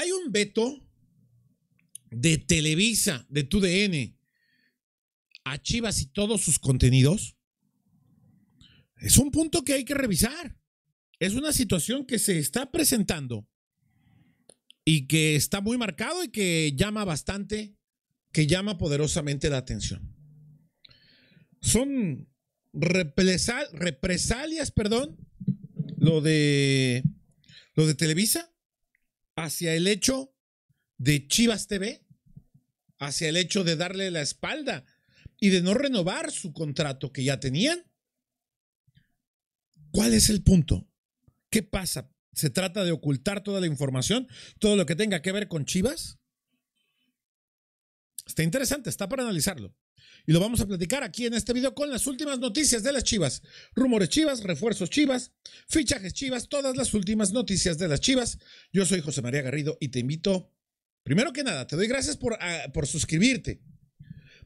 Hay un veto de Televisa, de TUDN, a Chivas y todos sus contenidos. Es un punto que hay que revisar. Es una situación que se está presentando y que está muy marcado y que llama bastante, que llama poderosamente la atención. Son represalias, perdón, lo de lo de Televisa hacia el hecho de Chivas TV, hacia el hecho de darle la espalda y de no renovar su contrato que ya tenían. ¿Cuál es el punto? ¿Qué pasa? ¿Se trata de ocultar toda la información, todo lo que tenga que ver con Chivas? Está interesante, está para analizarlo. Y lo vamos a platicar aquí en este video con las últimas noticias de las Chivas. Rumores Chivas, refuerzos Chivas, fichajes Chivas, todas las últimas noticias de las Chivas. Yo soy José María Garrido y te invito, primero que nada, te doy gracias por, ah, suscribirte,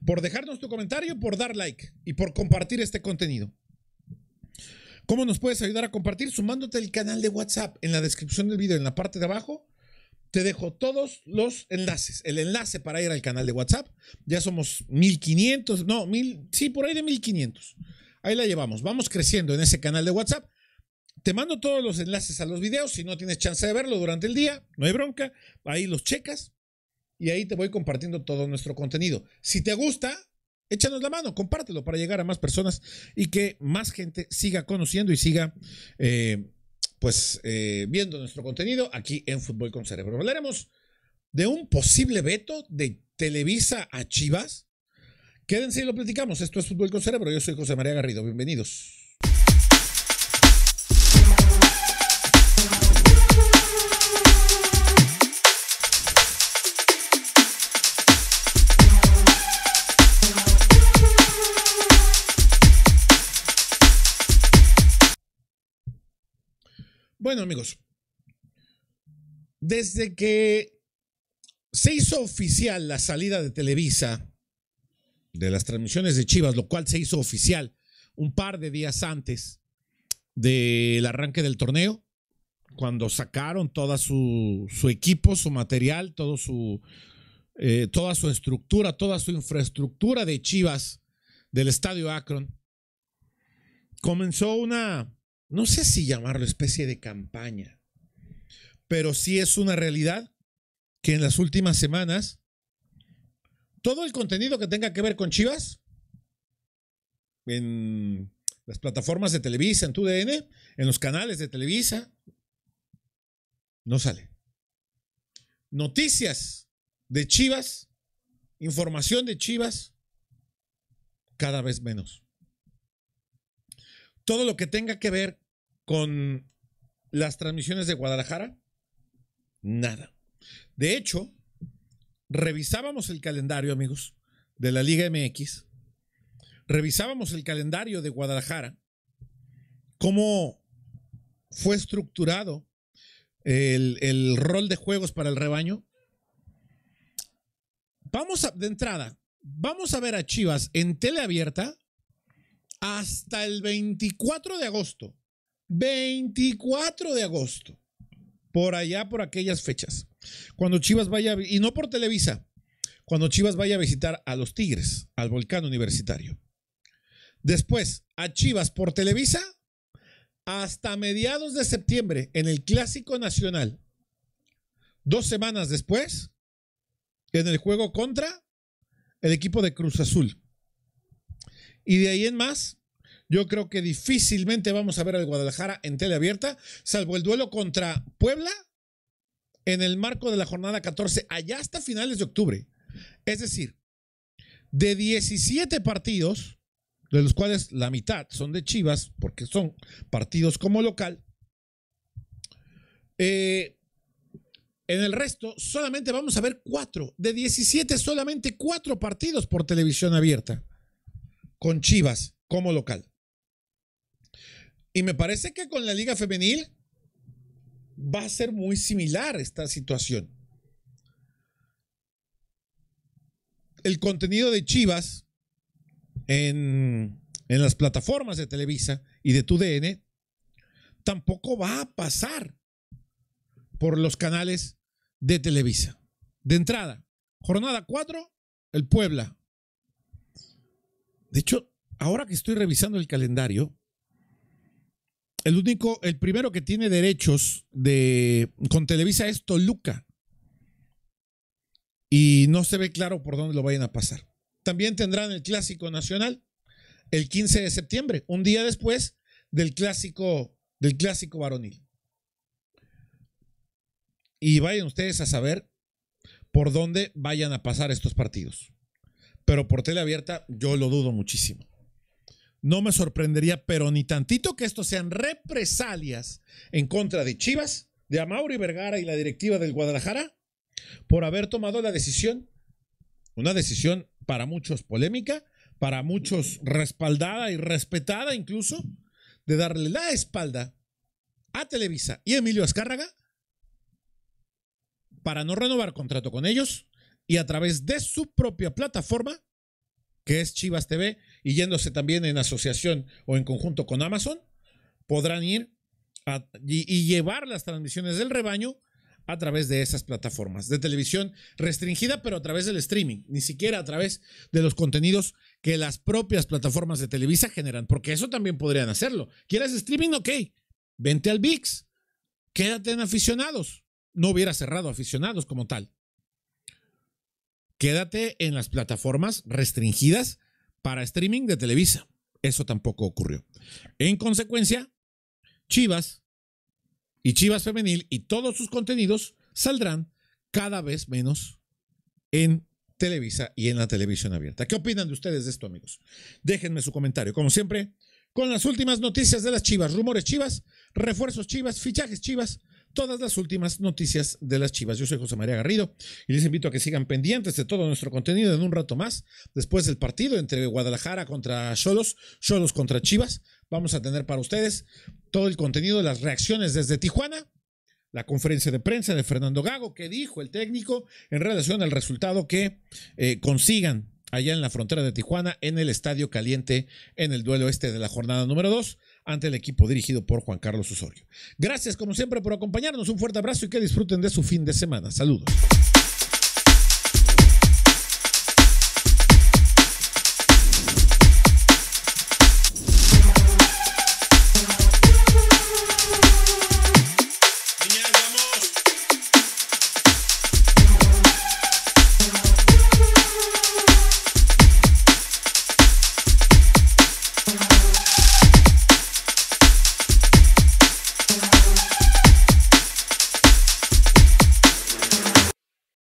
por dejarnos tu comentario, por dar like y por compartir este contenido. ¿Cómo nos puedes ayudar a compartir? Sumándote al canal de WhatsApp en la descripción del video, en la parte de abajo. Te dejo todos los enlaces. El enlace para ir al canal de WhatsApp. Ya somos 1500, no, mil, sí, por ahí de 1500. Ahí la llevamos. Vamos creciendo en ese canal de WhatsApp. Te mando todos los enlaces a los videos. Si no tienes chance de verlo durante el día, no hay bronca. Ahí los checas y ahí te voy compartiendo todo nuestro contenido. Si te gusta, échanos la mano, compártelo para llegar a más personas y que más gente siga conociendo y siga eh, pues eh, viendo nuestro contenido aquí en Fútbol con Cerebro. Hablaremos de un posible veto de Televisa a Chivas. Quédense y lo platicamos. Esto es Fútbol con Cerebro. Yo soy José María Garrido. Bienvenidos. amigos, desde que se hizo oficial la salida de Televisa de las transmisiones de Chivas, lo cual se hizo oficial un par de días antes del arranque del torneo, cuando sacaron todo su, equipo, su material, todo su, eh, toda su estructura, toda su infraestructura de Chivas del Estadio Akron, comenzó una no sé si llamarlo especie de campaña, pero sí es una realidad que en las últimas semanas todo el contenido que tenga que ver con Chivas en las plataformas de Televisa, en TUDN, en los canales de Televisa, no sale. Noticias de Chivas, información de Chivas, cada vez menos. Todo lo que tenga que ver con las transmisiones de Guadalajara? Nada. De hecho, revisábamos el calendario, amigos, de la Liga MX, revisábamos el calendario de Guadalajara, cómo fue estructurado el, rol de juegos para el rebaño. Vamos a, de entrada, vamos a ver a Chivas en teleabierta hasta el 24 de agosto. 24 de agosto, por allá, por aquellas fechas, cuando Chivas vaya, y no por Televisa, cuando Chivas vaya a visitar a los Tigres, al volcán universitario. Después, a Chivas por Televisa, hasta mediados de septiembre, en el Clásico Nacional. Dos semanas después, en el juego contra el equipo de Cruz Azul. Y de ahí en más, yo creo que difícilmente vamos a ver al Guadalajara en tele abierta, salvo el duelo contra Puebla en el marco de la jornada 14, allá hasta finales de octubre. Es decir, de 17 partidos, de los cuales la mitad son de Chivas, porque son partidos como local, eh, en el resto solamente vamos a ver cuatro. De 17 solamente cuatro partidos por televisión abierta con Chivas como local. Y me parece que con la liga femenil va a ser muy similar esta situación. El contenido de Chivas en, las plataformas de Televisa y de TUDN tampoco va a pasar por los canales de Televisa. De entrada, jornada 4, el Puebla. De hecho, ahora que estoy revisando el calendario, el único, el primero que tiene derechos de con Televisa es Toluca. Y no se ve claro por dónde lo vayan a pasar. También tendrán el Clásico Nacional el 15 de septiembre, un día después del Clásico del Clásico Varonil. Y vayan ustedes a saber por dónde vayan a pasar estos partidos. Pero por abierta yo lo dudo muchísimo. No me sorprendería, pero ni tantito que esto sean represalias en contra de Chivas, de Amauri Vergara y la directiva del Guadalajara por haber tomado la decisión, una decisión para muchos polémica, para muchos respaldada y respetada incluso, de darle la espalda a Televisa y Emilio Azcárraga para no renovar contrato con ellos y a través de su propia plataforma, que es Chivas TV, y yéndose también en asociación o en conjunto con Amazon, podrán ir y, llevar las transmisiones del rebaño a través de esas plataformas de televisión restringida, pero a través del streaming, ni siquiera a través de los contenidos que las propias plataformas de Televisa generan, porque eso también podrían hacerlo. ¿Quieres streaming? Ok, vente al VIX, quédate en aficionados. No hubiera cerrado aficionados como tal. Quédate en las plataformas restringidas para streaming de Televisa. Eso tampoco ocurrió. En consecuencia, Chivas y Chivas Femenil y todos sus contenidos saldrán cada vez menos en Televisa y en la televisión abierta. ¿Qué opinan de ustedes de esto, amigos? Déjenme su comentario. Como siempre, con las últimas noticias de las Chivas, rumores Chivas, refuerzos Chivas, fichajes Chivas, todas las últimas noticias de las Chivas. Yo soy José María Garrido y les invito a que sigan pendientes de todo nuestro contenido en un rato más, después del partido entre Guadalajara contra Cholos, Cholos contra Chivas. Vamos a tener para ustedes todo el contenido de las reacciones desde Tijuana, la conferencia de prensa de Fernando Gago, que dijo el técnico en relación al resultado que eh, consigan allá en la frontera de Tijuana, en el Estadio Caliente, en el duelo este de la jornada número 2 ante el equipo dirigido por Juan Carlos Osorio. Gracias como siempre por acompañarnos, un fuerte abrazo y que disfruten de su fin de semana. Saludos.